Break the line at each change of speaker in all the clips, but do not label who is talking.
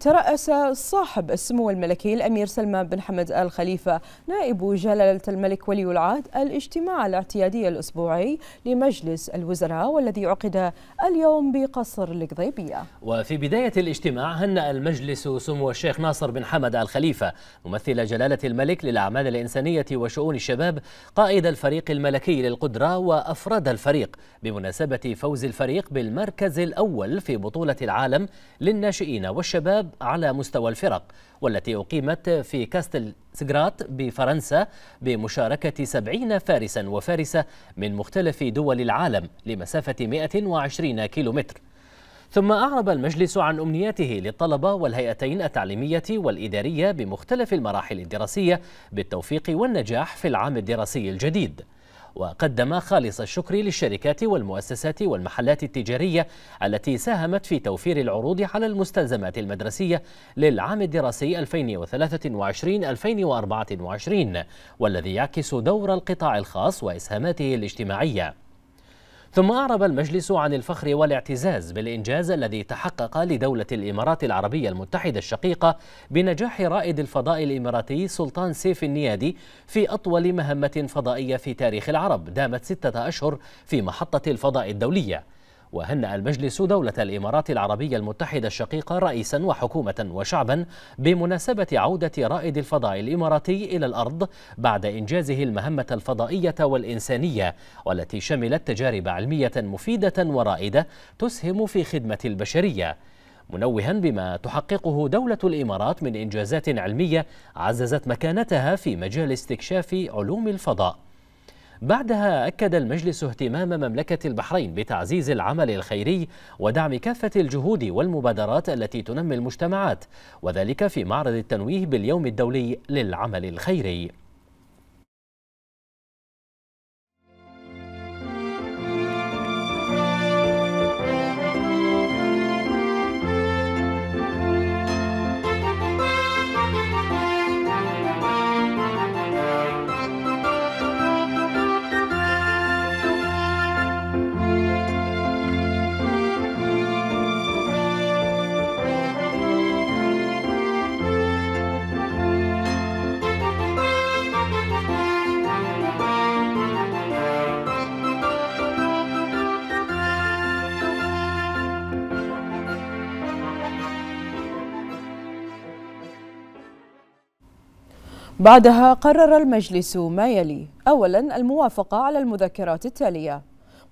ترأس صاحب السمو الملكي الأمير سلمان بن حمد آل خليفة نائب جلالة الملك ولي العهد الاجتماع الاعتيادي الأسبوعي لمجلس الوزراء والذي عقد اليوم بقصر القضيبية
وفي بداية الاجتماع هنأ المجلس سمو الشيخ ناصر بن حمد آل خليفة ممثل جلالة الملك للأعمال الإنسانية وشؤون الشباب قائد الفريق الملكي للقدرة وأفراد الفريق بمناسبة فوز الفريق بالمركز الأول في بطولة العالم للناشئين والشباب على مستوى الفرق والتي أقيمت في كاستل سجرات بفرنسا بمشاركة 70 فارسا وفارسة من مختلف دول العالم لمسافة 120 كيلومتر ثم أعرب المجلس عن أمنياته للطلبة والهيئتين التعليمية والإدارية بمختلف المراحل الدراسية بالتوفيق والنجاح في العام الدراسي الجديد وقدم خالص الشكر للشركات والمؤسسات والمحلات التجارية التي ساهمت في توفير العروض على المستلزمات المدرسية للعام الدراسي 2023-2024 والذي يعكس دور القطاع الخاص وإسهاماته الاجتماعية ثم أعرب المجلس عن الفخر والاعتزاز بالإنجاز الذي تحقق لدولة الإمارات العربية المتحدة الشقيقة بنجاح رائد الفضاء الإماراتي سلطان سيف النيادي في أطول مهمة فضائية في تاريخ العرب دامت ستة أشهر في محطة الفضاء الدولية وهنأ المجلس دولة الإمارات العربية المتحدة الشقيقة رئيسا وحكومة وشعبا بمناسبة عودة رائد الفضاء الإماراتي إلى الأرض بعد إنجازه المهمة الفضائية والإنسانية والتي شملت تجارب علمية مفيدة ورائدة تسهم في خدمة البشرية منوها بما تحققه دولة الإمارات من إنجازات علمية عززت مكانتها في مجال استكشاف علوم الفضاء بعدها أكد المجلس اهتمام مملكة البحرين بتعزيز العمل الخيري ودعم كافة الجهود والمبادرات التي تنمي المجتمعات وذلك في معرض التنويه باليوم الدولي للعمل الخيري
بعدها قرر المجلس ما يلي أولا الموافقة على المذكرات التالية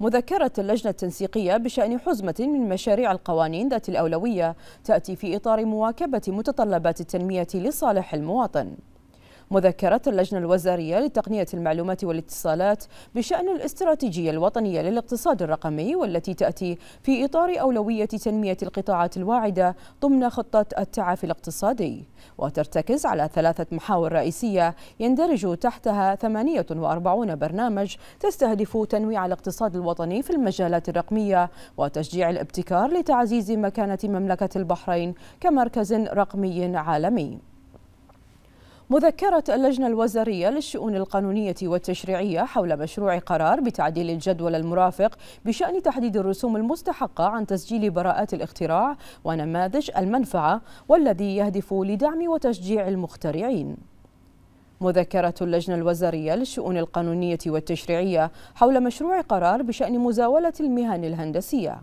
مذكرة اللجنة التنسيقية بشأن حزمة من مشاريع القوانين ذات الأولوية تأتي في إطار مواكبة متطلبات التنمية لصالح المواطن مذكرة اللجنة الوزارية لتقنية المعلومات والاتصالات بشأن الاستراتيجية الوطنية للاقتصاد الرقمي والتي تأتي في إطار أولوية تنمية القطاعات الواعدة ضمن خطة التعافي الاقتصادي وترتكز على ثلاثة محاور رئيسية يندرج تحتها 48 برنامج تستهدف تنويع الاقتصاد الوطني في المجالات الرقمية وتشجيع الابتكار لتعزيز مكانة مملكة البحرين كمركز رقمي عالمي مذكرة اللجنة الوزارية للشؤون القانونية والتشريعية حول مشروع قرار بتعديل الجدول المرافق بشأن تحديد الرسوم المستحقة عن تسجيل براءات الاختراع ونماذج المنفعة والذي يهدف لدعم وتشجيع المخترعين مذكرة اللجنة الوزارية للشؤون القانونية والتشريعية حول مشروع قرار بشأن مزاولة المهن الهندسية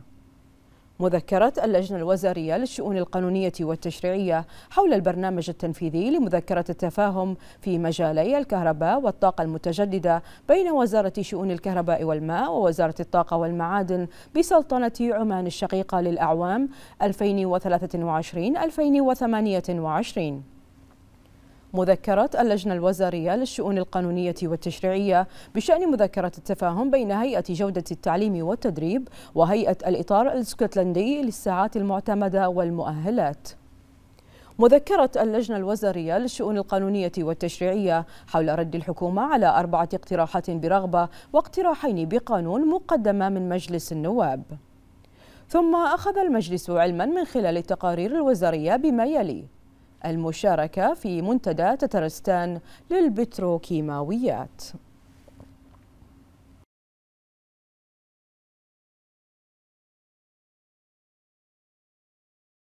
مذكرة اللجنة الوزارية للشؤون القانونية والتشريعية حول البرنامج التنفيذي لمذكرة التفاهم في مجالي الكهرباء والطاقة المتجددة بين وزارة شؤون الكهرباء والماء ووزارة الطاقة والمعادن بسلطنة عمان الشقيقة للأعوام 2023 2028 مذكرة اللجنة الوزارية للشؤون القانونية والتشريعية بشأن مذكرة التفاهم بين هيئة جودة التعليم والتدريب وهيئة الإطار الاسكتلندي للساعات المعتمدة والمؤهلات مذكرة اللجنة الوزارية للشؤون القانونية والتشريعية حول رد الحكومة على أربعة اقتراحات برغبة واقتراحين بقانون مقدمة من مجلس النواب ثم أخذ المجلس علما من خلال التقارير الوزارية بما يلي المشاركة في منتدى تترستان للبتروكيماويات